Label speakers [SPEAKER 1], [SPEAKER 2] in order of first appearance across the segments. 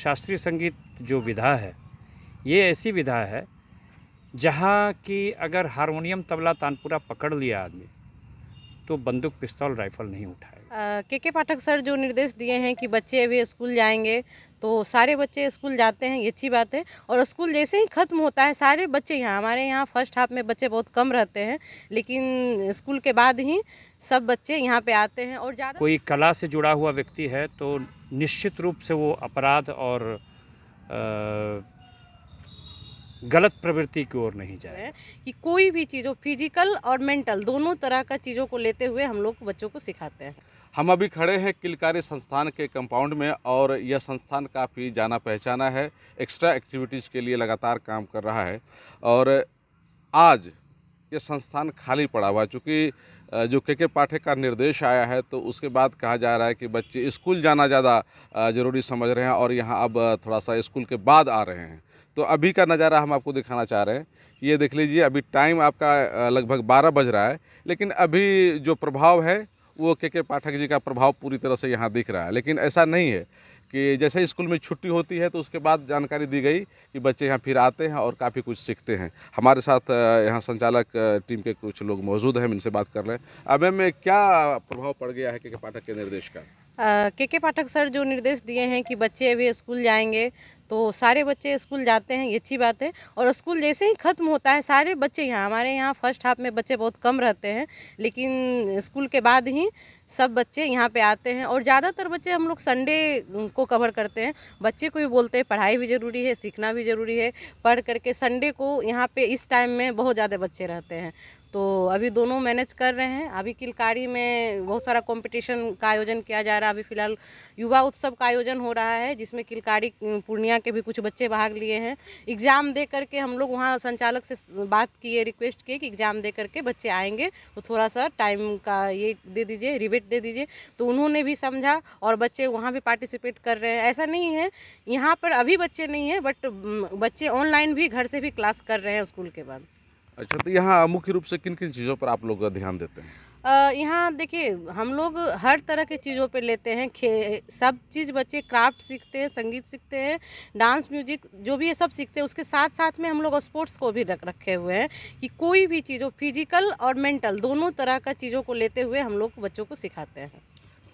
[SPEAKER 1] शास्त्रीय संगीत जो विधा है ये ऐसी विधा है जहाँ की अगर हारमोनियम तबला तानपुरा पकड़ लिया आदमी तो बंदूक पिस्तौल राइफल नहीं
[SPEAKER 2] उठाए के के पाठक सर जो निर्देश दिए हैं कि बच्चे अभी स्कूल जाएंगे तो सारे बच्चे स्कूल जाते हैं ये अच्छी बात है और स्कूल जैसे ही ख़त्म होता है सारे बच्चे यहाँ हमारे यहाँ फर्स्ट हाफ में बच्चे बहुत कम रहते हैं लेकिन स्कूल के बाद ही सब बच्चे यहाँ पे आते हैं और ज़्यादा
[SPEAKER 1] कोई कला से जुड़ा हुआ व्यक्ति है तो निश्चित रूप से वो अपराध और आ, गलत प्रवृत्ति की ओर नहीं जाए
[SPEAKER 2] कि कोई भी चीज़ों फिजिकल और मेंटल दोनों तरह का चीज़ों को लेते हुए हम लोग बच्चों को सिखाते हैं
[SPEAKER 3] हम अभी खड़े हैं किलकारी संस्थान के कंपाउंड में और यह संस्थान काफ़ी जाना पहचाना है एक्स्ट्रा एक्टिविटीज़ के लिए लगातार काम कर रहा है और आज ये संस्थान खाली पड़ा हुआ है चूँकि जो के के पाठे का निर्देश आया है तो उसके बाद कहा जा रहा है कि बच्चे स्कूल जाना ज़्यादा ज़रूरी समझ रहे हैं और यहाँ अब थोड़ा सा स्कूल के बाद आ रहे हैं तो अभी का नज़ारा हम आपको दिखाना चाह रहे हैं ये देख लीजिए अभी टाइम आपका लगभग 12 बज रहा है लेकिन अभी जो प्रभाव है वो के के पाठक जी का प्रभाव पूरी तरह से यहाँ दिख रहा है लेकिन ऐसा नहीं है कि जैसे स्कूल में छुट्टी होती है तो उसके बाद जानकारी दी गई कि बच्चे यहाँ फिर आते हैं और काफ़ी कुछ सीखते हैं हमारे साथ यहाँ संचालक टीम के कुछ लोग मौजूद हैं इनसे बात कर रहे हैं अब मैम क्या प्रभाव पड़ गया है के के पाठक के निर्देश का
[SPEAKER 2] के के पाठक सर जो निर्देश दिए हैं कि बच्चे अभी स्कूल जाएंगे तो सारे बच्चे स्कूल जाते हैं ये अच्छी बात है और स्कूल जैसे ही ख़त्म होता है सारे बच्चे यहाँ हमारे यहाँ फर्स्ट हाफ में बच्चे बहुत कम रहते हैं लेकिन स्कूल के बाद ही सब बच्चे यहाँ पे आते हैं और ज़्यादातर बच्चे हम लोग संडे को कवर करते हैं बच्चे को भी बोलते हैं पढ़ाई भी ज़रूरी है सीखना भी ज़रूरी है पढ़ करके संडे को यहाँ पर इस टाइम में बहुत ज़्यादा बच्चे रहते हैं तो अभी दोनों मैनेज कर रहे हैं अभी किलकारी में बहुत सारा कंपटीशन का आयोजन किया जा रहा है अभी फ़िलहाल युवा उत्सव का आयोजन हो रहा है जिसमें किलकारी पूर्णिया के भी कुछ बच्चे भाग लिए हैं एग्ज़ाम दे करके हम लोग वहाँ संचालक से बात किए रिक्वेस्ट किए कि एग्ज़ाम दे करके बच्चे आएंगे तो थोड़ा सा टाइम का ये दे दीजिए रिबेट दे दीजिए तो उन्होंने भी समझा और बच्चे वहाँ भी पार्टिसिपेट कर रहे हैं ऐसा नहीं है यहाँ पर अभी बच्चे नहीं हैं बट बच्चे ऑनलाइन भी घर से भी क्लास कर रहे हैं स्कूल के बाद
[SPEAKER 3] अच्छा तो यहाँ मुख्य रूप से किन किन चीज़ों पर आप लोग ध्यान देते
[SPEAKER 2] हैं यहाँ देखिए हम लोग हर तरह के चीज़ों पे लेते हैं खे सब चीज़ बच्चे क्राफ्ट सीखते हैं संगीत सीखते हैं डांस म्यूजिक जो भी ये सब सीखते हैं उसके साथ साथ में हम लोग स्पोर्ट्स को भी रख रखे हुए हैं कि कोई भी चीज़ों फिजिकल और मेंटल दोनों तरह का चीज़ों को लेते हुए हम लोग बच्चों को सिखाते हैं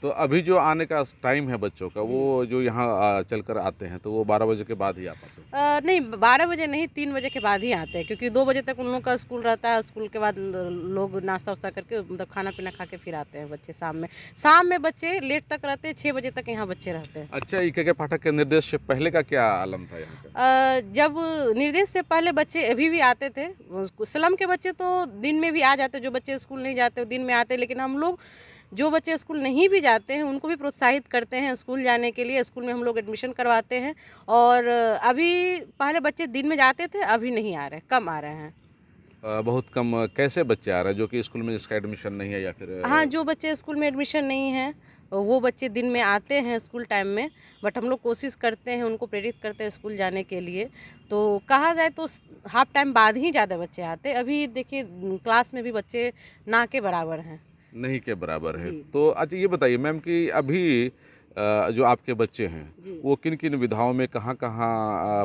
[SPEAKER 3] तो अभी जो आने का टाइम है बच्चों का वो जो यहाँ चल कर आते हैं तो वो बारह बजे के बाद ही आ पाते
[SPEAKER 2] हैं नहीं बारह बजे नहीं तीन बजे के बाद ही आते हैं क्योंकि दो बजे तक उन लोगों का स्कूल रहता है स्कूल के बाद लोग नाश्ता वास्ता करके मतलब खाना पीना खा के फिर आते हैं बच्चे शाम में शाम में बच्चे लेट तक रहते हैं छः बजे तक यहाँ बच्चे रहते हैं
[SPEAKER 3] अच्छा इके के पाठक के निर्देश से पहले का क्या आलम था
[SPEAKER 2] यहाँ जब निर्देश से पहले बच्चे अभी भी आते थे स्लम के बच्चे तो दिन में भी आ जाते जो बच्चे स्कूल नहीं जाते दिन में आते लेकिन हम लोग जो बच्चे स्कूल नहीं भी जाते हैं उनको भी प्रोत्साहित करते हैं स्कूल जाने के लिए स्कूल में हम लोग एडमिशन करवाते हैं और अभी पहले बच्चे दिन में जाते थे अभी नहीं आ रहे कम आ रहे हैं
[SPEAKER 3] बहुत कम कैसे बच्चे आ रहे हैं जो कि स्कूल में जिसका एडमिशन नहीं है या फिर हाँ
[SPEAKER 2] जो बच्चे स्कूल में एडमिशन नहीं है वो बच्चे दिन में आते हैं स्कूल टाइम में बट हम लोग कोशिश करते हैं उनको प्रेरित करते हैं स्कूल जाने के लिए तो कहा जाए तो हाफ टाइम बाद ही ज़्यादा बच्चे आते अभी देखिए क्लास में भी बच्चे ना के बराबर हैं
[SPEAKER 3] नहीं के बराबर है तो अच्छा ये बताइए मैम कि अभी जो आपके बच्चे हैं वो किन किन विधाओं में कहाँ कहाँ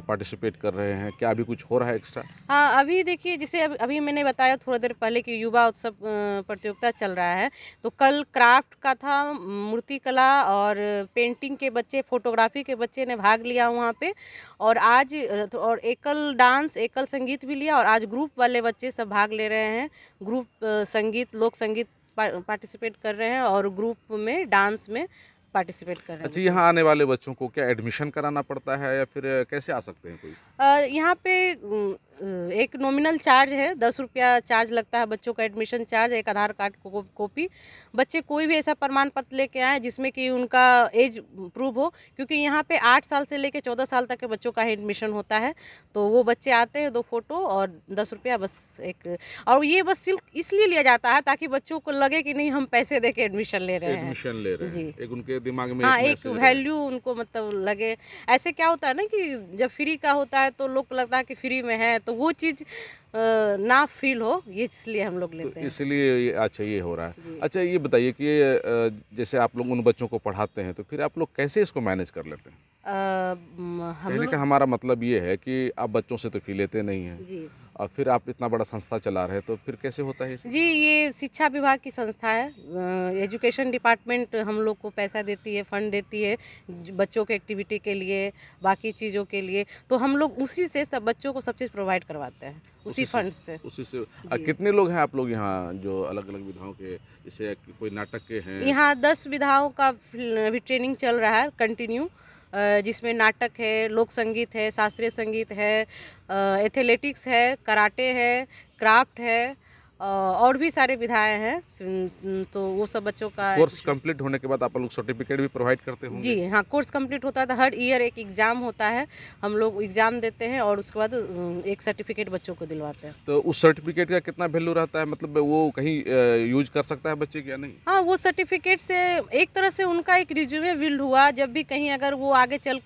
[SPEAKER 3] पार्टिसिपेट कर रहे हैं क्या अभी कुछ हो रहा है एक्स्ट्रा
[SPEAKER 2] हाँ अभी देखिए जैसे अभी, अभी मैंने बताया थोड़ा देर पहले कि युवा उत्सव प्रतियोगिता चल रहा है तो कल क्राफ्ट का था मूर्ति कला और पेंटिंग के बच्चे फोटोग्राफी के बच्चे ने भाग लिया वहाँ पे और आज और एकल डांस एकल संगीत भी लिया और आज ग्रुप वाले बच्चे सब भाग ले रहे हैं ग्रुप संगीत लोक संगीत पार्टिसिपेट कर रहे हैं और ग्रुप में डांस में पार्टिसिपेट कर रहे हैं अच्छा
[SPEAKER 3] यहाँ आने वाले बच्चों को क्या एडमिशन कराना पड़ता है या फिर कैसे आ सकते हैं
[SPEAKER 2] कोई यहाँ पे एक नॉमिनल चार्ज है दस रुपया चार्ज लगता है बच्चों का एडमिशन चार्ज एक आधार कार्ड को, कॉपी बच्चे कोई भी ऐसा प्रमाण पत्र लेके आए जिसमें कि उनका एज प्रूव हो क्योंकि यहाँ पे आठ साल से लेके चौदह साल तक के बच्चों का एडमिशन होता है तो वो बच्चे आते हैं दो फोटो और दस रुपया बस एक और ये बस सिर्फ इसलिए लिया जाता है ताकि बच्चों को लगे कि नहीं हम पैसे दे के एडमिशन ले रहे हैं
[SPEAKER 3] एडमिशन ले रहे हैं जी एक उनके दिमाग में हाँ एक, एक वैल्यू
[SPEAKER 2] उनको मतलब लगे ऐसे क्या होता है ना कि जब फ्री का होता है तो लोग लगता है कि फ्री में है तो वो चीज़ ना फील हो ये इसलिए हम लोग लेते तो हैं
[SPEAKER 3] इसलिए ये अच्छा ये हो रहा है अच्छा ये बताइए कि जैसे आप लोग उन बच्चों को पढ़ाते हैं तो फिर आप लोग कैसे इसको मैनेज कर लेते हैं
[SPEAKER 2] आ, हम कहने का हमारा
[SPEAKER 3] मतलब ये है कि आप बच्चों से तो फी लेते नहीं हैं और फिर आप इतना बड़ा संस्था चला रहे तो फिर कैसे होता है
[SPEAKER 2] जी ये शिक्षा विभाग की संस्था है एजुकेशन डिपार्टमेंट हम लोग को पैसा देती है फंड देती है बच्चों के एक्टिविटी के लिए बाकी चीज़ों के लिए तो हम लोग उसी से सब बच्चों को सब चीज़ प्रोवाइड करवाते हैं उसी फंड से
[SPEAKER 3] उसी से आ, कितने लोग हैं आप लोग यहाँ जो अलग अलग विधाओं के इसे कोई नाटक के हैं यहाँ
[SPEAKER 2] दस विधाओं का भी ट्रेनिंग चल रहा है कंटिन्यू जिसमें नाटक है लोक संगीत है शास्त्रीय संगीत है एथलेटिक्स है कराटे है क्राफ्ट है और भी सारे विधाएं हैं तो वो सब बच्चों का कोर्स
[SPEAKER 3] कंप्लीट होने के बाद आप लोग सर्टिफिकेट भी प्रोवाइड करते हैं जी
[SPEAKER 2] हाँ कोर्स कंप्लीट होता है तो हर ईयर एक एग्ज़ाम होता है हम लोग एग्ज़ाम देते हैं और उसके बाद एक सर्टिफिकेट बच्चों को दिलवाते हैं
[SPEAKER 3] तो उस सर्टिफिकेट का कितना वैल्यू रहता है मतलब वो कहीं यूज कर सकता है बच्चे या नहीं
[SPEAKER 2] हाँ वो सर्टिफिकेट से एक तरह से उनका एक रिज्यूमे बिल्ड हुआ जब भी कहीं अगर वो आगे चल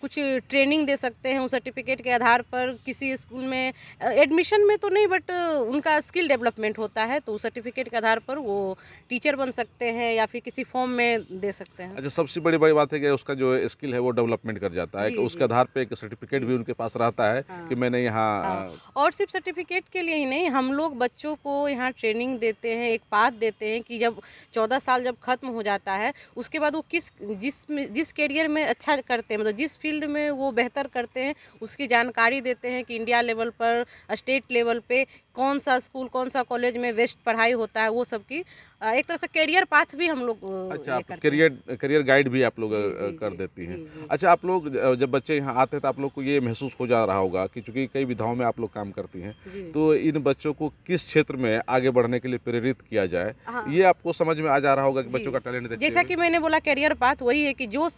[SPEAKER 2] कुछ ट्रेनिंग दे सकते हैं उस सर्टिफिकेट के आधार पर किसी स्कूल में एडमिशन में तो नहीं बट उनका स्किल डेवलप डेवलपमेंट होता है तो उस सर्टिफिकेट के आधार पर वो टीचर बन सकते हैं या फिर किसी फॉर्म में दे सकते हैं अच्छा
[SPEAKER 3] सबसे बड़ी बड़ी बात है कि उसका जो स्किल है वो डेवलपमेंट कर जाता है कि तो उसके आधार पर एक सर्टिफिकेट भी उनके पास रहता है हाँ, कि मैंने यहाँ हाँ।
[SPEAKER 2] और सिर्फ सर्टिफिकेट के लिए ही नहीं हम लोग बच्चों को यहाँ ट्रेनिंग देते हैं एक पाथ देते हैं कि जब चौदह साल जब खत्म हो जाता है उसके बाद वो किस जिस जिस कैरियर में अच्छा करते हैं मतलब जिस फील्ड में वो बेहतर करते हैं उसकी जानकारी देते हैं कि इंडिया लेवल पर स्टेट लेवल पे कौन सा स्कूल कौन सा कॉलेज में वेस्ट पढ़ाई होता है वो सब की एक तरह से करियर पाथ भी हम लोग
[SPEAKER 3] अच्छा आप करियर करियर गाइड भी आप लोग कर देती हैं अच्छा आप लोग जब बच्चे यहाँ आते हैं तो आप लोग को ये महसूस हो जा रहा होगा कि चूंकि कई विधाओं में आप लोग काम करती हैं तो इन बच्चों को किस क्षेत्र में आगे बढ़ने के लिए प्रेरित किया जाए हाँ। ये आपको समझ में आ जा रहा होगा कि बच्चों का टैलेंट जैसा कि
[SPEAKER 2] मैंने बोला करियर पाथ वही है कि जो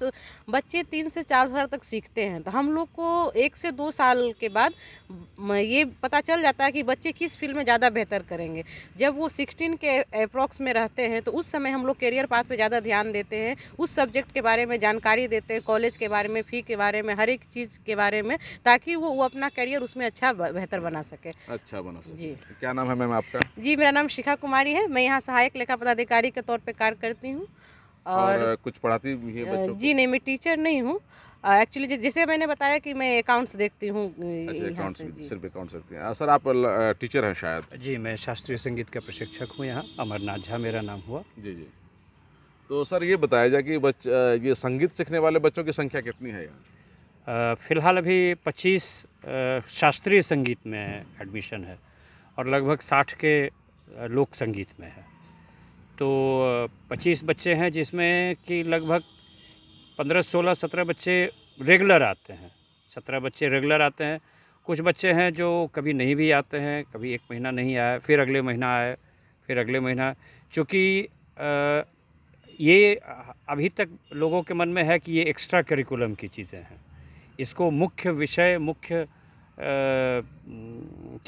[SPEAKER 2] बच्चे तीन से चार साल तक सीखते हैं तो हम लोग को एक से दो साल के बाद ये पता चल जाता है कि बच्चे किस फील्ड में ज़्यादा बेहतर करेंगे जब वो सिक्सटीन के अप्रॉक्स में रहते हैं तो उस समय हम लोग कैरियर पाथ पर ज़्यादा ध्यान देते हैं उस सब्जेक्ट के बारे में जानकारी देते हैं कॉलेज के बारे में फ़ी के बारे में हर एक चीज़ के बारे में ताकि वो, वो अपना करियर उसमें अच्छा बेहतर बना सके
[SPEAKER 3] अच्छा बना सके जी क्या नाम है मैम आपका
[SPEAKER 2] जी मेरा नाम शिखा कुमारी है मैं यहाँ सहायक लेखा पदाधिकारी के तौर पर कार्य करती हूँ और, और
[SPEAKER 3] कुछ पढ़ाती भी है बच्चों जी
[SPEAKER 2] नहीं मैं टीचर नहीं हूँ एक्चुअली जैसे मैंने बताया कि मैं अकाउंट्स देखती हूँ अच्छा,
[SPEAKER 3] सिर्फ अकाउंट्स देखते हैं हाँ, सर आप टीचर हैं
[SPEAKER 1] शायद जी मैं शास्त्रीय संगीत का प्रशिक्षक हूँ यहाँ अमरनाथ झा मेरा नाम हुआ
[SPEAKER 3] जी जी तो सर ये बताया जाए कि बच ये संगीत सीखने वाले बच्चों की संख्या कितनी है यहाँ फिलहाल अभी पच्चीस शास्त्रीय संगीत में एडमिशन है
[SPEAKER 1] और लगभग साठ के लोक संगीत में है तो 25 बच्चे हैं जिसमें कि लगभग पंद्रह सोलह सत्रह बच्चे रेगुलर आते हैं सत्रह बच्चे रेगुलर आते हैं कुछ बच्चे हैं जो कभी नहीं भी आते हैं कभी एक महीना नहीं आए फिर अगले महीना आए फिर अगले महीना चूँकि ये अभी तक लोगों के मन में है कि ये एक्स्ट्रा करिकुलम की चीज़ें हैं इसको मुख्य विषय मुख्य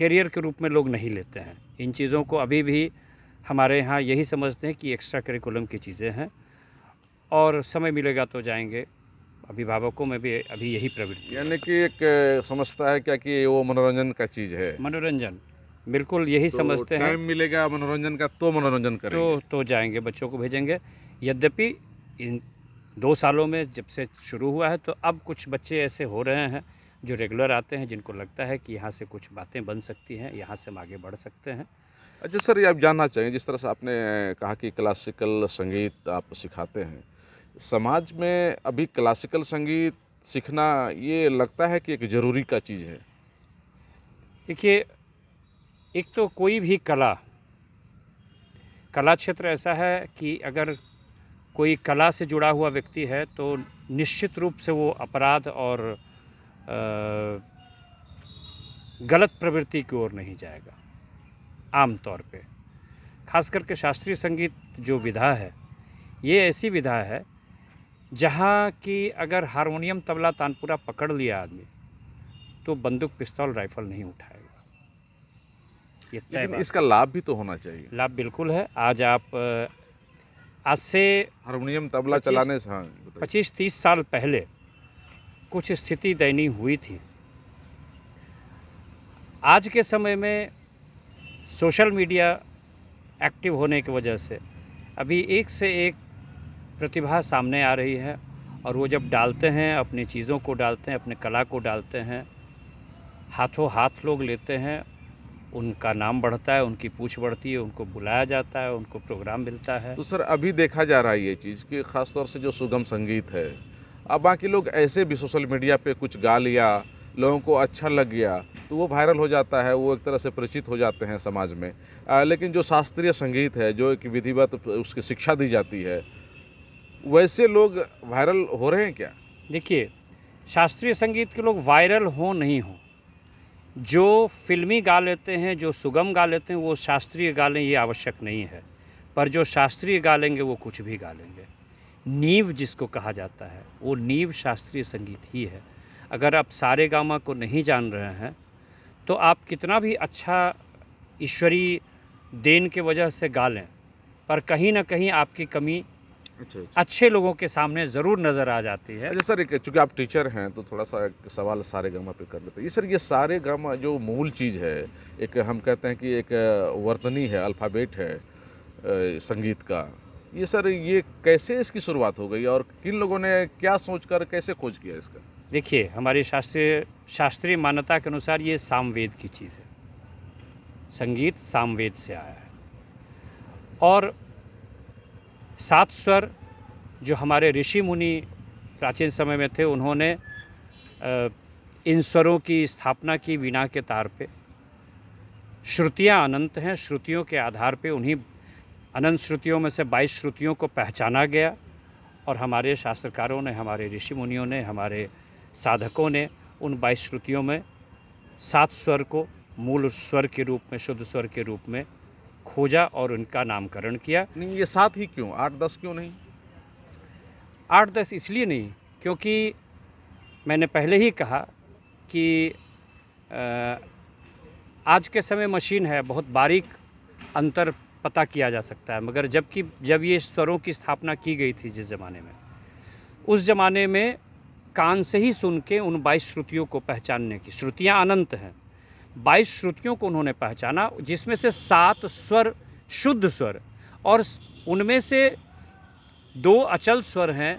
[SPEAKER 1] कैरियर के रूप में लोग नहीं लेते हैं इन चीज़ों को अभी भी हमारे यहाँ यही समझते हैं कि एक्स्ट्रा करिकुलम की चीज़ें हैं और समय मिलेगा तो जाएंगे अभिभावकों में भी अभी यही
[SPEAKER 3] प्रवृत्ति यानी कि एक समझता है क्या कि वो मनोरंजन का चीज़ है मनोरंजन बिल्कुल यही तो समझते हैं टाइम मिलेगा मनोरंजन का तो मनोरंजन करें तो तो जाएंगे बच्चों को भेजेंगे
[SPEAKER 1] यद्यपि इन दो सालों में जब से शुरू हुआ है तो अब कुछ बच्चे ऐसे हो रहे हैं जो रेगुलर आते हैं जिनको लगता है कि यहाँ से कुछ बातें बन सकती हैं यहाँ से हम आगे बढ़ सकते हैं
[SPEAKER 3] अच्छा सर ये आप जानना चाहेंगे जिस तरह से आपने कहा कि क्लासिकल संगीत आप सिखाते हैं समाज में अभी क्लासिकल संगीत सीखना ये लगता है कि एक ज़रूरी का चीज़ है देखिए एक
[SPEAKER 1] तो कोई भी कला कला क्षेत्र ऐसा है कि अगर कोई कला से जुड़ा हुआ व्यक्ति है तो निश्चित रूप से वो अपराध और आ, गलत प्रवृत्ति की ओर नहीं जाएगा आम तौर पे खास करके शास्त्रीय संगीत जो विधा है ये ऐसी विधा है जहाँ कि अगर हारमोनियम तबला तानपुरा पकड़ लिया आदमी तो बंदूक पिस्तौल राइफल नहीं उठाएगा ये लेकिन इसका लाभ भी तो होना चाहिए लाभ बिल्कुल है आज आप आज से हारमोनियम
[SPEAKER 3] तबला चलाने से हाँ,
[SPEAKER 1] पच्चीस तीस साल पहले कुछ स्थिति दयनीय हुई थी आज के समय में सोशल मीडिया एक्टिव होने की वजह से अभी एक से एक प्रतिभा सामने आ रही है और वो जब डालते हैं अपनी चीज़ों को डालते हैं अपने कला को डालते हैं हाथों हाथ लोग लेते हैं उनका
[SPEAKER 3] नाम बढ़ता है उनकी पूछ बढ़ती है उनको बुलाया जाता है उनको प्रोग्राम मिलता है तो सर अभी देखा जा रहा है ये चीज़ कि ख़ासतौर से जो सुगम संगीत है अब बाकी लोग ऐसे भी सोशल मीडिया पे कुछ गा लिया लोगों को अच्छा लग गया तो वो वायरल हो जाता है वो एक तरह से परिचित हो जाते हैं समाज में आ, लेकिन जो शास्त्रीय संगीत है जो एक विधिवत उसकी शिक्षा दी जाती है वैसे लोग वायरल हो रहे हैं क्या देखिए शास्त्रीय
[SPEAKER 1] संगीत के लोग वायरल हो नहीं हो जो फिल्मी गा लेते हैं जो सुगम गा लेते हैं वो शास्त्रीय गा लें ये आवश्यक नहीं है पर जो शास्त्रीय गा लेंगे वो कुछ भी गा लेंगे नींव जिसको कहा जाता है वो नींव शास्त्रीय संगीत ही है अगर आप सारे गामा को नहीं जान रहे हैं तो आप कितना भी अच्छा ईश्वरीय देन के वजह से गा लें पर कहीं ना कहीं आपकी कमी अच्छा, अच्छा।
[SPEAKER 3] अच्छे लोगों के सामने ज़रूर नज़र आ जाती है अच्छा, सर एक चूँकि आप टीचर हैं तो थोड़ा सा सवाल सारे गामा पे कर लेते हैं ये सर ये सारे गामा जो मूल चीज़ है एक हम कहते हैं कि एक वर्तनी है अल्फ़ाबेट है संगीत का ये सर ये कैसे इसकी शुरुआत हो गई और किन लोगों ने क्या सोच कर कैसे खोज किया इसका देखिए
[SPEAKER 1] हमारी शास्त्रीय शास्त्रीय मान्यता के अनुसार ये सामवेद की चीज़ है संगीत सामवेद से आया है और सात स्वर जो हमारे ऋषि मुनि प्राचीन समय में थे उन्होंने इन स्वरों की स्थापना की वीणा के तार पे श्रुतियाँ अनंत हैं श्रुतियों के आधार पे उन्हीं अनंत श्रुतियों में से बाईस श्रुतियों को पहचाना गया और हमारे शास्त्रकारों ने हमारे ऋषि मुनियों ने हमारे साधकों ने उन बाईस श्रुतियों में सात स्वर को मूल स्वर के रूप में शुद्ध स्वर के रूप में खोजा और उनका नामकरण किया नहीं ये सात ही क्यों आठ दस क्यों नहीं आठ दस इसलिए नहीं क्योंकि मैंने पहले ही कहा कि आज के समय मशीन है बहुत बारीक अंतर पता किया जा सकता है मगर जबकि जब ये स्वरों की स्थापना की गई थी जिस ज़माने में उस ज़माने में कान से ही सुन के उन बाईस श्रुतियों को पहचानने की श्रुतियाँ अनंत हैं बाईस श्रुतियों को उन्होंने पहचाना जिसमें से सात स्वर शुद्ध स्वर और उनमें से दो अचल स्वर हैं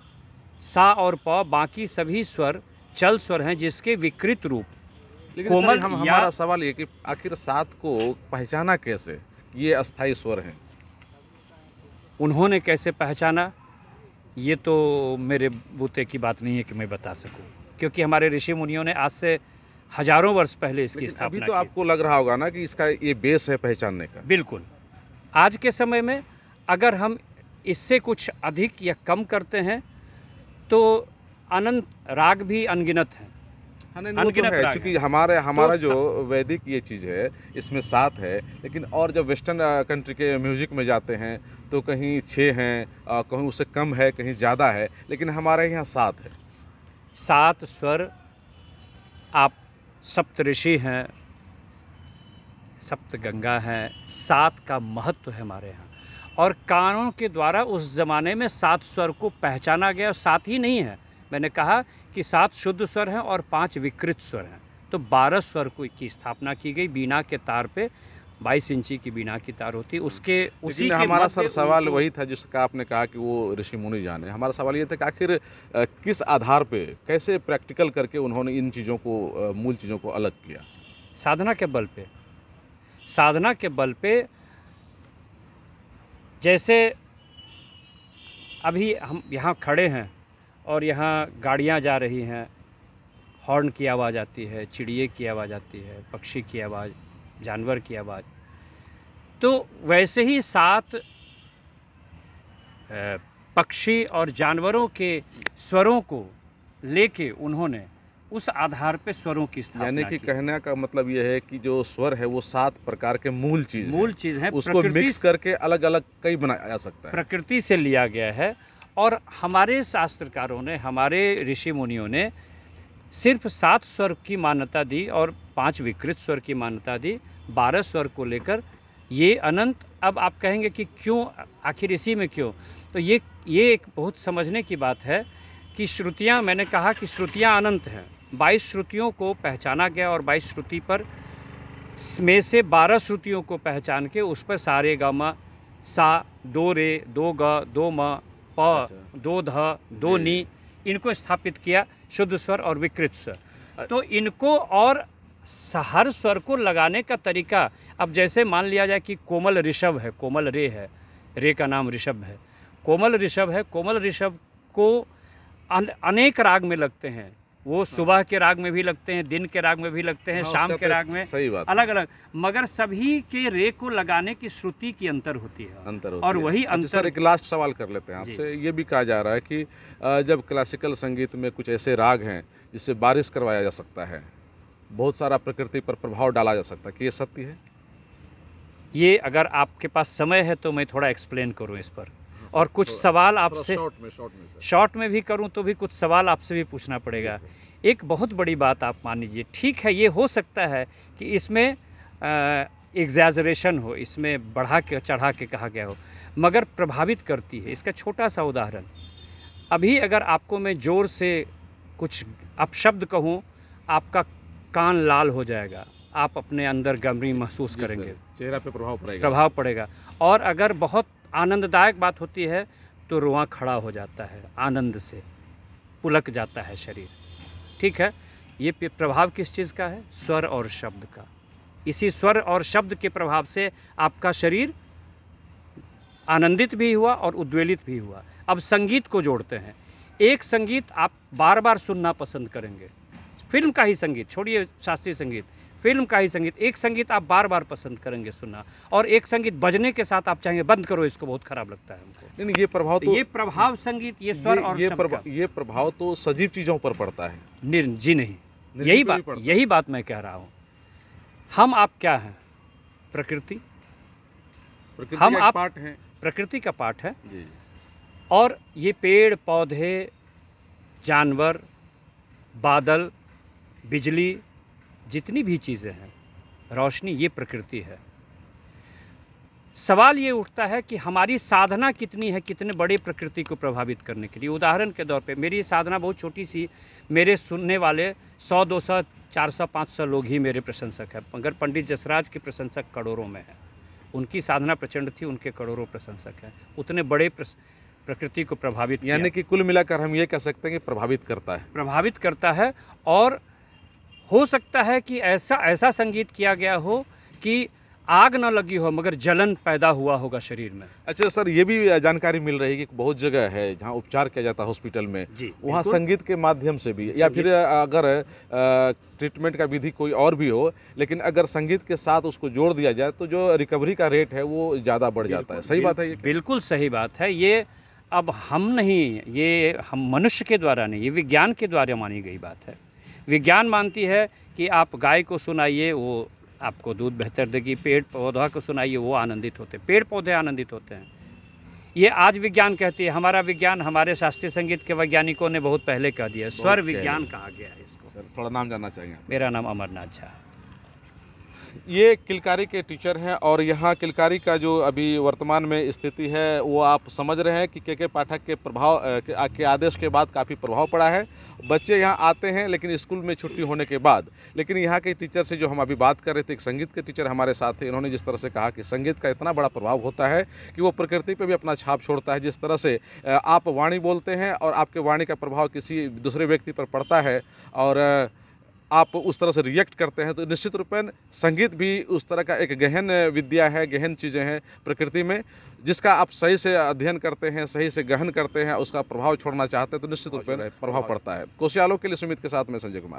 [SPEAKER 1] सा और प बाकी सभी स्वर चल स्वर
[SPEAKER 3] हैं जिसके विकृत रूप कोमल हम हमारा सवाल ये कि आखिर सात को पहचाना कैसे ये अस्थाई स्वर हैं उन्होंने कैसे पहचाना
[SPEAKER 1] ये तो मेरे बूते की बात नहीं है कि मैं बता सकूं क्योंकि हमारे ऋषि मुनियों ने आज से हजारों वर्ष पहले इसकी स्थापना अभी तो आपको
[SPEAKER 3] लग रहा होगा ना कि इसका ये बेस
[SPEAKER 1] है पहचानने का बिल्कुल आज के समय में अगर हम इससे कुछ अधिक या कम करते हैं तो अनंत राग भी अनगिनत है
[SPEAKER 3] हाँ, तो अनगिनत है क्योंकि हमारे तो हमारा तो जो वैदिक ये चीज़ है इसमें सात है लेकिन और जब वेस्टर्न कंट्री के म्यूजिक में जाते हैं तो कहीं छः हैं कहीं उससे कम है कहीं ज़्यादा है लेकिन हमारे यहाँ सात है सात स्वर आप सप्तऋषि हैं सप्त गंगा
[SPEAKER 1] हैं सात का महत्व है हमारे यहाँ और कानों के द्वारा उस ज़माने में सात स्वर को पहचाना गया और सात ही नहीं है मैंने कहा कि सात शुद्ध स्वर हैं और पांच विकृत स्वर हैं तो बारह स्वर को की स्थापना की गई बीना के तार पे
[SPEAKER 3] बाईस इंची की बिना की तार होती उसके उसी के हमारा सर सवाल वही था जिसका आपने कहा कि वो ऋषि मुनि जाने हमारा सवाल ये था कि आखिर किस आधार पे कैसे प्रैक्टिकल करके उन्होंने इन चीज़ों को मूल चीज़ों को अलग किया साधना के बल पे साधना
[SPEAKER 1] के बल पे जैसे अभी हम यहाँ खड़े हैं और यहाँ गाड़ियाँ जा रही हैं हॉर्न की आवाज़ आती है चिड़िए की आवाज़ आती है पक्षी की आवाज़ जानवर की आवाज़ तो वैसे ही सात पक्षी और जानवरों के स्वरों को लेके उन्होंने उस
[SPEAKER 3] आधार पे स्वरों की स्थापना यानी कि कहने का मतलब यह है कि जो स्वर है वो सात प्रकार के मूल चीज मूल चीज है उसको मिक्स करके अलग अलग कई बनाया जा सकता है प्रकृति से लिया गया
[SPEAKER 1] है और हमारे शास्त्रकारों ने हमारे ऋषि मुनियों ने सिर्फ सात स्वर की मान्यता दी और पांच विकृत स्वर की मान्यता दी बारह स्वर को लेकर ये अनंत अब आप कहेंगे कि क्यों आखिर इसी में क्यों तो ये ये एक बहुत समझने की बात है कि श्रुतियाँ मैंने कहा कि श्रुतियाँ अनंत हैं बाईस श्रुतियों को पहचाना गया और बाईस श्रुति पर में से बारह श्रुतियों को पहचान के उस पर सारे ग सा दो रे दो ग दो म प अच्छा। दो ध दो नी इनको स्थापित किया शुद्ध स्वर और विकृत स्वर तो इनको और हर स्वर को लगाने का तरीका अब जैसे मान लिया जाए कि कोमल ऋषभ है कोमल रे है रे का नाम ऋषभ है कोमल ऋषभ है कोमल ऋषभ को अनेक राग में लगते हैं वो सुबह के राग में भी लगते हैं दिन के राग में भी लगते हैं हाँ, शाम के तो राग में सही बात अलग अलग मगर सभी के रे को लगाने की श्रुति की अंतर होती है
[SPEAKER 3] अंतर होती और है। वही अच्छा, अंतर सर एक लास्ट सवाल कर लेते हैं आपसे ये भी कहा जा रहा है कि जब क्लासिकल संगीत में कुछ ऐसे राग हैं जिससे बारिश करवाया जा सकता है बहुत सारा प्रकृति पर प्रभाव डाला जा सकता है कि ये सत्य है
[SPEAKER 1] ये अगर आपके पास समय है तो मैं थोड़ा एक्सप्लेन करूँ इस पर और कुछ सवाल आपसे शॉर्ट में, में भी करूं तो भी कुछ सवाल आपसे भी पूछना पड़ेगा एक बहुत बड़ी बात आप मान लीजिए ठीक है ये हो सकता है कि इसमें एग्जैजरेशन हो इसमें बढ़ा के चढ़ा के कहा गया हो मगर प्रभावित करती है इसका छोटा सा उदाहरण अभी अगर आपको मैं ज़ोर से कुछ अपशब्द कहूँ आपका कान लाल हो जाएगा आप अपने अंदर गमरी महसूस करेंगे चेहरा पे प्रभाव पड़ेगा प्रभाव पड़ेगा और अगर बहुत आनंददायक बात होती है तो रुआ खड़ा हो जाता है आनंद से पुलक जाता है शरीर ठीक है ये प्रभाव किस चीज़ का है स्वर और शब्द का इसी स्वर और शब्द के प्रभाव से आपका शरीर आनंदित भी हुआ और उद्वेलित भी हुआ अब संगीत को जोड़ते हैं एक संगीत आप बार बार सुनना पसंद करेंगे फिल्म का ही संगीत छोड़िए शास्त्रीय संगीत फिल्म का ही संगीत एक संगीत आप बार बार पसंद करेंगे सुनना और एक संगीत बजने के साथ आप चाहेंगे बंद करो इसको बहुत खराब लगता है हमको नहीं ये प्रभाव तो ये प्रभाव संगीत ये स्वर ये, और ये प्रभाव
[SPEAKER 3] ये प्रभाव तो सजीव चीज़ों पर पड़ता है निर्ण जी नहीं
[SPEAKER 1] यही बात यही बात मैं कह रहा हूँ हम आप क्या हैं प्रकृति हम आप पाठ हैं प्रकृति का पाठ है और ये पेड़ पौधे जानवर बादल बिजली जितनी भी चीज़ें हैं रोशनी ये प्रकृति है सवाल ये उठता है कि हमारी साधना कितनी है कितने बड़े प्रकृति को प्रभावित करने के लिए उदाहरण के तौर पे मेरी साधना बहुत छोटी सी मेरे सुनने वाले सौ दो सौ चार सौ पाँच सौ लोग ही मेरे प्रशंसक हैं मगर पंडित जसराज के प्रशंसक करोड़ों में हैं उनकी साधना प्रचंड थी उनके करोड़ों प्रशंसक हैं उतने बड़े प्रकृति को प्रभावित यानी कि कुल मिलाकर हम ये कह सकते हैं कि प्रभावित करता है प्रभावित करता है और हो सकता है कि ऐसा ऐसा संगीत किया गया हो कि आग ना लगी हो मगर जलन पैदा हुआ होगा शरीर में
[SPEAKER 3] अच्छा सर ये भी जानकारी मिल रही है कि बहुत जगह है जहाँ उपचार किया जाता है हॉस्पिटल में वहाँ संगीत के माध्यम से भी या फिर अगर ट्रीटमेंट का विधि कोई और भी हो लेकिन अगर संगीत के साथ उसको जोड़ दिया जाए तो जो रिकवरी का रेट है वो ज़्यादा बढ़ जाता है सही बात है ये
[SPEAKER 1] बिल्कुल सही बात है ये अब हम नहीं ये हम मनुष्य के द्वारा नहीं ये विज्ञान के द्वारा मानी गई बात है विज्ञान मानती है कि आप गाय को सुनाइए वो आपको दूध बेहतर देगी पेड़ पौधा को सुनाइए वो आनंदित होते पेड़ पौधे आनंदित होते हैं ये आज विज्ञान कहती है हमारा विज्ञान हमारे शास्त्रीय संगीत के वैज्ञानिकों ने बहुत पहले कह दिया स्वर विज्ञान कहा गया है इसको सर थोड़ा
[SPEAKER 3] नाम जानना चाहिए मेरा नाम अमरनाथ झा ये किलकारी के टीचर हैं और यहाँ किलकारी का जो अभी वर्तमान में स्थिति है वो आप समझ रहे हैं कि के के पाठक के प्रभाव के आदेश के बाद काफ़ी प्रभाव पड़ा है बच्चे यहाँ आते हैं लेकिन स्कूल में छुट्टी होने के बाद लेकिन यहाँ के टीचर से जो हम अभी बात कर रहे थे एक संगीत के टीचर हमारे साथ थे इन्होंने जिस तरह से कहा कि संगीत का इतना बड़ा प्रभाव होता है कि वो प्रकृति पर भी अपना छाप छोड़ता है जिस तरह से आप वाणी बोलते हैं और आपके वाणी का प्रभाव किसी दूसरे व्यक्ति पर पड़ता है और आप उस तरह से रिएक्ट करते हैं तो निश्चित रूपेण संगीत भी उस तरह का एक गहन विद्या है गहन चीज़ें हैं प्रकृति में जिसका आप सही से अध्ययन करते हैं सही से गहन करते हैं उसका प्रभाव छोड़ना चाहते हैं तो निश्चित रूप प्रभाव पड़ता है कोशियालों के लिए सुमित के साथ में संजय कुमार